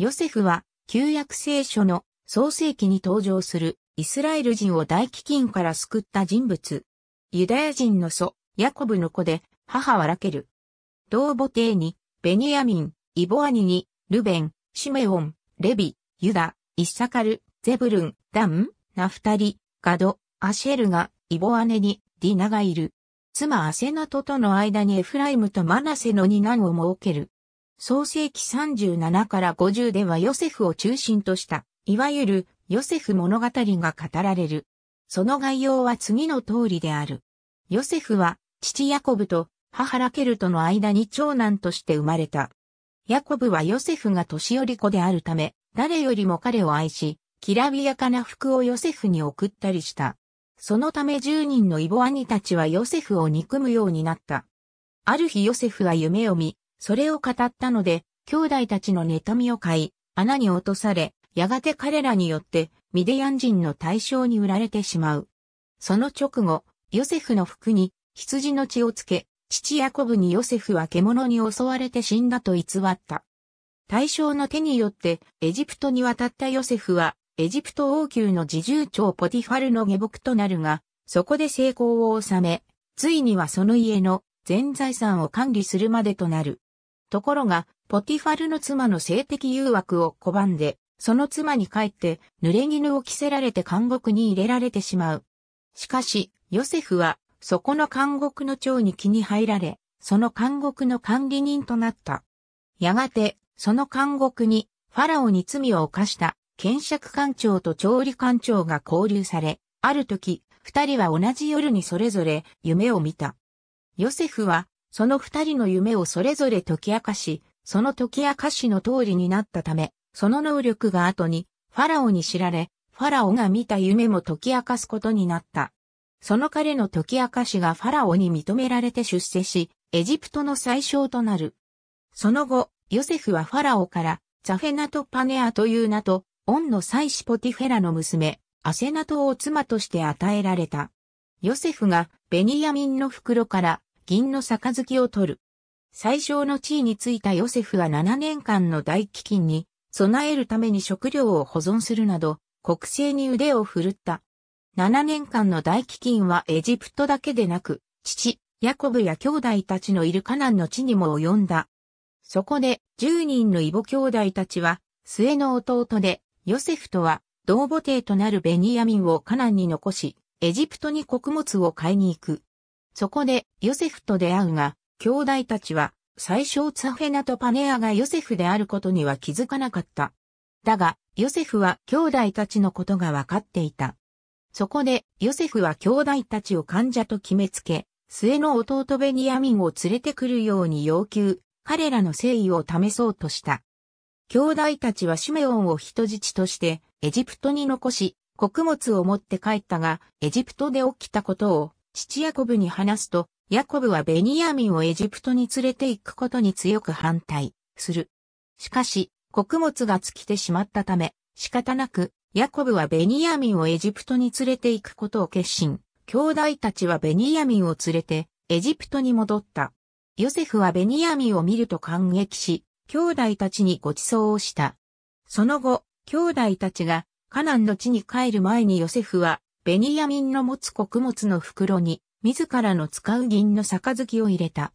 ヨセフは旧約聖書の創世記に登場するイスラエル人を大飢饉から救った人物。ユダヤ人の祖、ヤコブの子で、母はラケル。同母帝に、ベニヤミン、イボアニに、ルベン、シメオン、レビ、ユダ、イッサカル、ゼブルン、ダン、ナフタリ、ガド、アシェルが、イボアネに、ディナがいる。妻アセナトとの間にエフライムとマナセの二男を設ける。創世紀37から50ではヨセフを中心とした、いわゆるヨセフ物語が語られる。その概要は次の通りである。ヨセフは父ヤコブと母ラケルとの間に長男として生まれた。ヤコブはヨセフが年寄り子であるため、誰よりも彼を愛し、きらびやかな服をヨセフに送ったりした。そのため10人のイボ兄たちはヨセフを憎むようになった。ある日ヨセフは夢を見、それを語ったので、兄弟たちの妬みを買い、穴に落とされ、やがて彼らによってミディアン人の対象に売られてしまう。その直後、ヨセフの服に羊の血をつけ、父ヤコブにヨセフは獣に襲われて死んだと偽った。大将の手によってエジプトに渡ったヨセフはエジプト王宮の自重長ポティファルの下僕となるが、そこで成功を収め、ついにはその家の全財産を管理するまでとなる。ところが、ポティファルの妻の性的誘惑を拒んで、その妻に帰って濡れ衣を着せられて監獄に入れられてしまう。しかし、ヨセフは、そこの監獄の長に気に入られ、その監獄の管理人となった。やがて、その監獄に、ファラオに罪を犯した、検釈官長と調理官長が交流され、ある時、二人は同じ夜にそれぞれ夢を見た。ヨセフはその二人の夢をそれぞれ解き明かし、その解き明かしの通りになったため、その能力が後にファラオに知られ、ファラオが見た夢も解き明かすことになった。その彼の解き明かしがファラオに認められて出世し、エジプトの最小となる。その後、ヨセフはファラオから、ザフェナト・パネアという名と、オンの妻子ポティフェラの娘、アセナトを妻として与えられた。ヨセフがベニヤミンの袋から銀の杯を取る。最小の地位についたヨセフは7年間の大飢饉に備えるために食料を保存するなど、国政に腕を振るった。7年間の大飢饉はエジプトだけでなく、父、ヤコブや兄弟たちのいるカナンの地にも及んだ。そこで、10人の異母兄弟たちは、末の弟で、ヨセフとは、同母弟となるベニヤミンをカナンに残し、エジプトに穀物を買いに行く。そこでヨセフと出会うが、兄弟たちは最初ツァフェナとパネアがヨセフであることには気づかなかった。だが、ヨセフは兄弟たちのことが分かっていた。そこで、ヨセフは兄弟たちを患者と決めつけ、末の弟ベニヤミンを連れてくるように要求、彼らの誠意を試そうとした。兄弟たちはシメオンを人質として、エジプトに残し、穀物を持って帰ったが、エジプトで起きたことを父ヤコブに話すと、ヤコブはベニヤミンをエジプトに連れて行くことに強く反対する。しかし、穀物が尽きてしまったため、仕方なく、ヤコブはベニヤミンをエジプトに連れて行くことを決心。兄弟たちはベニヤミンを連れて、エジプトに戻った。ヨセフはベニヤミンを見ると感激し、兄弟たちにご馳走をした。その後、兄弟たちがカナンの地に帰る前にヨセフはベニヤミンの持つ穀物の袋に、自らの使う銀の杯を入れた。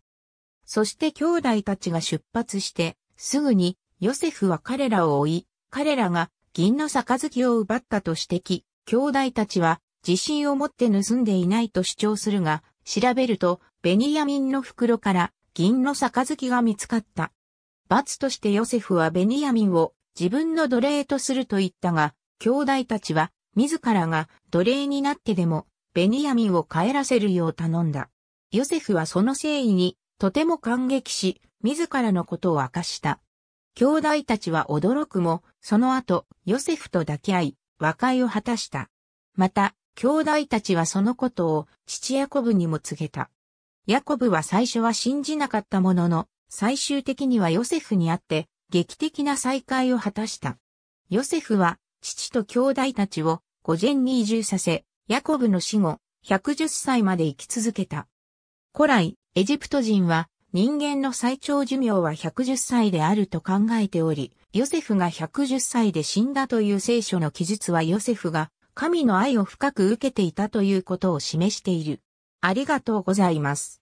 そして兄弟たちが出発して、すぐに、ヨセフは彼らを追い、彼らが銀の杯を奪ったと指摘、兄弟たちは自信を持って盗んでいないと主張するが、調べると、ベニヤミンの袋から銀の杯が見つかった。罰としてヨセフはベニヤミンを自分の奴隷とすると言ったが、兄弟たちは自らが奴隷になってでも、ベニヤミンを帰らせるよう頼んだ。ヨセフはその誠意に、とても感激し、自らのことを明かした。兄弟たちは驚くも、その後、ヨセフと抱き合い、和解を果たした。また、兄弟たちはそのことを父ヤコブにも告げた。ヤコブは最初は信じなかったものの、最終的にはヨセフに会って、劇的な再会を果たした。ヨセフは父と兄弟たちを御前に移住させ、ヤコブの死後、110歳まで生き続けた。古来、エジプト人は人間の最長寿命は110歳であると考えており、ヨセフが110歳で死んだという聖書の記述はヨセフが神の愛を深く受けていたということを示している。ありがとうございます。